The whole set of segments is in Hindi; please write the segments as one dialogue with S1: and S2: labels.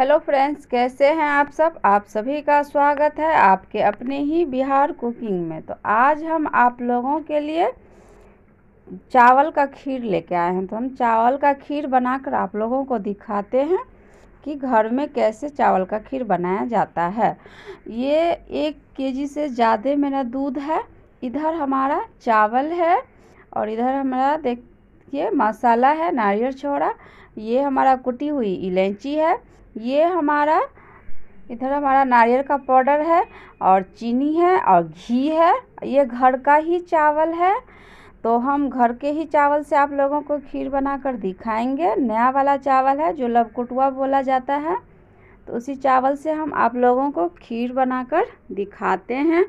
S1: हेलो फ्रेंड्स कैसे हैं आप सब आप सभी का स्वागत है आपके अपने ही बिहार कुकिंग में तो आज हम आप लोगों के लिए चावल का खीर लेके आए हैं तो हम चावल का खीर बनाकर आप लोगों को दिखाते हैं कि घर में कैसे चावल का खीर बनाया जाता है ये एक केजी से ज़्यादा मेरा दूध है इधर हमारा चावल है और इधर हमारा देखिए मसाला है नारियल छोड़ा ये हमारा कुटी हुई इलायची है ये हमारा इधर हमारा नारियल का पाउडर है और चीनी है और घी है ये घर का ही चावल है तो हम घर के ही चावल से आप लोगों को खीर बनाकर दिखाएंगे नया वाला चावल है जो लवकुटुआ बोला जाता है तो उसी चावल से हम आप लोगों को खीर बनाकर दिखाते हैं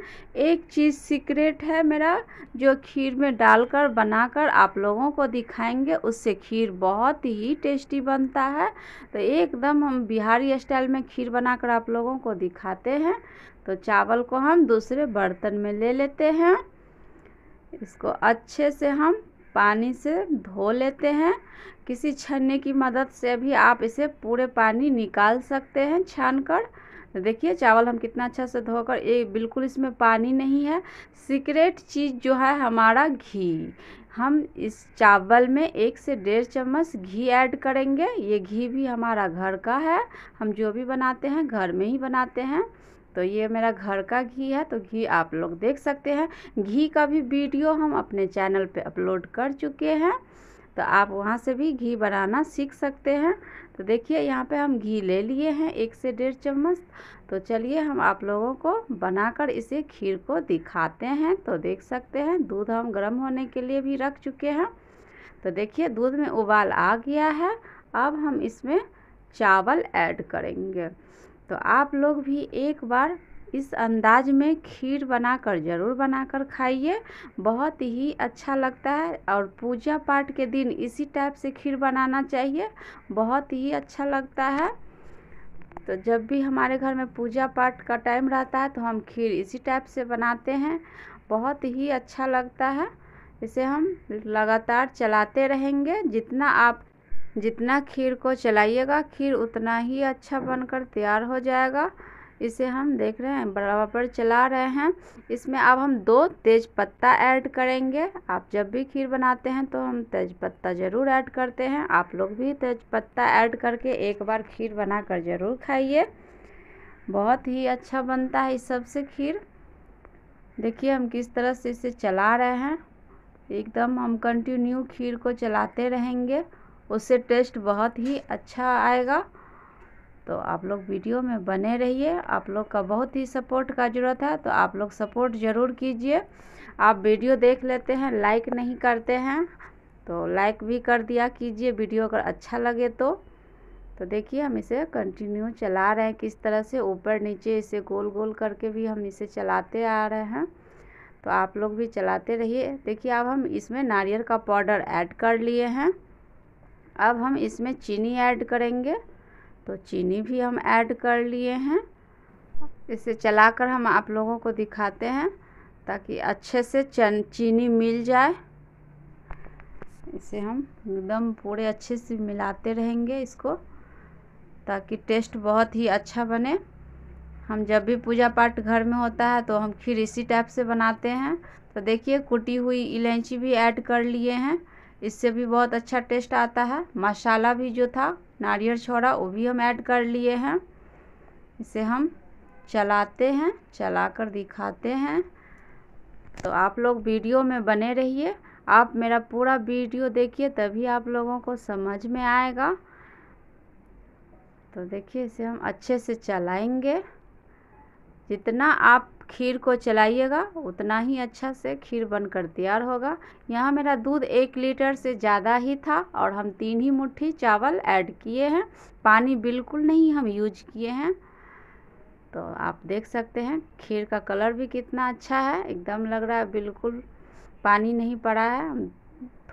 S1: एक चीज़ सीक्रेट है मेरा जो खीर में डालकर बनाकर आप लोगों को दिखाएंगे उससे खीर बहुत ही टेस्टी बनता है तो एकदम हम बिहारी स्टाइल में खीर बनाकर आप लोगों को दिखाते हैं तो चावल को हम दूसरे बर्तन में ले लेते हैं इसको अच्छे से हम पानी से धो लेते हैं किसी छन्ने की मदद से भी आप इसे पूरे पानी निकाल सकते हैं छान कर देखिए चावल हम कितना अच्छा से धोकर ये बिल्कुल इसमें पानी नहीं है सीक्रेट चीज़ जो है हमारा घी हम इस चावल में एक से डेढ़ चम्मच घी ऐड करेंगे ये घी भी हमारा घर का है हम जो भी बनाते हैं घर में ही बनाते हैं तो ये मेरा घर का घी है तो घी आप लोग देख सकते हैं घी का भी वीडियो हम अपने चैनल पे अपलोड कर चुके हैं तो आप वहाँ से भी घी बनाना सीख सकते हैं तो देखिए यहाँ पे हम घी ले लिए हैं एक से डेढ़ चम्मच तो चलिए हम आप लोगों को बनाकर इसे खीर को दिखाते हैं तो देख सकते हैं दूध हम गर्म होने के लिए भी रख चुके हैं तो देखिए दूध में उबाल आ गया है अब हम इसमें चावल ऐड करेंगे तो आप लोग भी एक बार इस अंदाज में खीर बनाकर ज़रूर बनाकर खाइए बहुत ही अच्छा लगता है और पूजा पाठ के दिन इसी टाइप से खीर बनाना चाहिए बहुत ही अच्छा लगता है तो जब भी हमारे घर में पूजा पाठ का टाइम रहता है तो हम खीर इसी टाइप से बनाते हैं बहुत ही अच्छा लगता है इसे हम लगातार चलाते रहेंगे जितना आप जितना खीर को चलाइएगा खीर उतना ही अच्छा बनकर तैयार हो जाएगा इसे हम देख रहे हैं बराबर चला रहे हैं इसमें अब हम दो तेज पत्ता ऐड करेंगे आप जब भी खीर बनाते हैं तो हम तेज पत्ता ज़रूर ऐड करते हैं आप लोग भी तेज पत्ता ऐड करके एक बार खीर बनाकर ज़रूर खाइए बहुत ही अच्छा बनता है इस सब से खीर देखिए हम किस तरह से इसे चला रहे हैं एकदम हम कंटिन्यू खीर को चलाते रहेंगे उससे टेस्ट बहुत ही अच्छा आएगा तो आप लोग वीडियो में बने रहिए आप लोग का बहुत ही सपोर्ट का ज़रूरत है तो आप लोग सपोर्ट ज़रूर कीजिए आप वीडियो देख लेते हैं लाइक नहीं करते हैं तो लाइक भी कर दिया कीजिए वीडियो अगर अच्छा लगे तो तो देखिए हम इसे कंटिन्यू चला रहे हैं किस तरह से ऊपर नीचे इसे गोल गोल करके भी हम इसे चलाते आ रहे हैं तो आप लोग भी चलाते रहिए देखिए अब हम इसमें नारियल का पाउडर ऐड कर लिए हैं अब हम इसमें चीनी ऐड करेंगे तो चीनी भी हम ऐड कर लिए हैं इसे चलाकर हम आप लोगों को दिखाते हैं ताकि अच्छे से चन चीनी मिल जाए इसे हम एकदम पूरे अच्छे से मिलाते रहेंगे इसको ताकि टेस्ट बहुत ही अच्छा बने हम जब भी पूजा पाठ घर में होता है तो हम खीर इसी टाइप से बनाते हैं तो देखिए कुटी हुई इलायची भी ऐड कर लिए हैं इससे भी बहुत अच्छा टेस्ट आता है मसाला भी जो था नारियल छोड़ा वो भी हम ऐड कर लिए हैं इसे हम चलाते हैं चलाकर दिखाते हैं तो आप लोग वीडियो में बने रहिए आप मेरा पूरा वीडियो देखिए तभी आप लोगों को समझ में आएगा तो देखिए इसे हम अच्छे से चलाएंगे जितना आप खीर को चलाइएगा उतना ही अच्छा से खीर बनकर तैयार होगा यहाँ मेरा दूध एक लीटर से ज़्यादा ही था और हम तीन ही मुट्ठी चावल ऐड किए हैं पानी बिल्कुल नहीं हम यूज किए हैं तो आप देख सकते हैं खीर का कलर भी कितना अच्छा है एकदम लग रहा है बिल्कुल पानी नहीं पड़ा है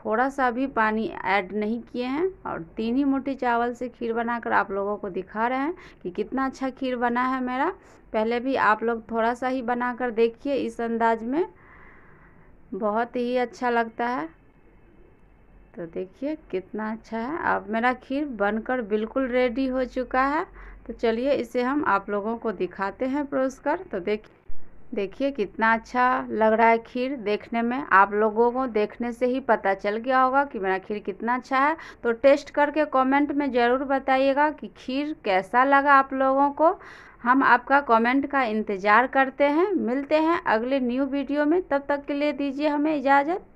S1: थोड़ा सा भी पानी ऐड नहीं किए हैं और तीन ही मोटी चावल से खीर बनाकर आप लोगों को दिखा रहे हैं कि कितना अच्छा खीर बना है मेरा पहले भी आप लोग थोड़ा सा ही बनाकर देखिए इस अंदाज में बहुत ही अच्छा लगता है तो देखिए कितना अच्छा है अब मेरा खीर बनकर बिल्कुल रेडी हो चुका है तो चलिए इसे हम आप लोगों को दिखाते हैं परोस कर तो देखिए देखिए कितना अच्छा लग रहा है खीर देखने में आप लोगों को देखने से ही पता चल गया होगा कि मेरा खीर कितना अच्छा है तो टेस्ट करके कमेंट में ज़रूर बताइएगा कि खीर कैसा लगा आप लोगों को हम आपका कमेंट का इंतज़ार करते हैं मिलते हैं अगले न्यू वीडियो में तब तक के लिए दीजिए हमें इजाज़त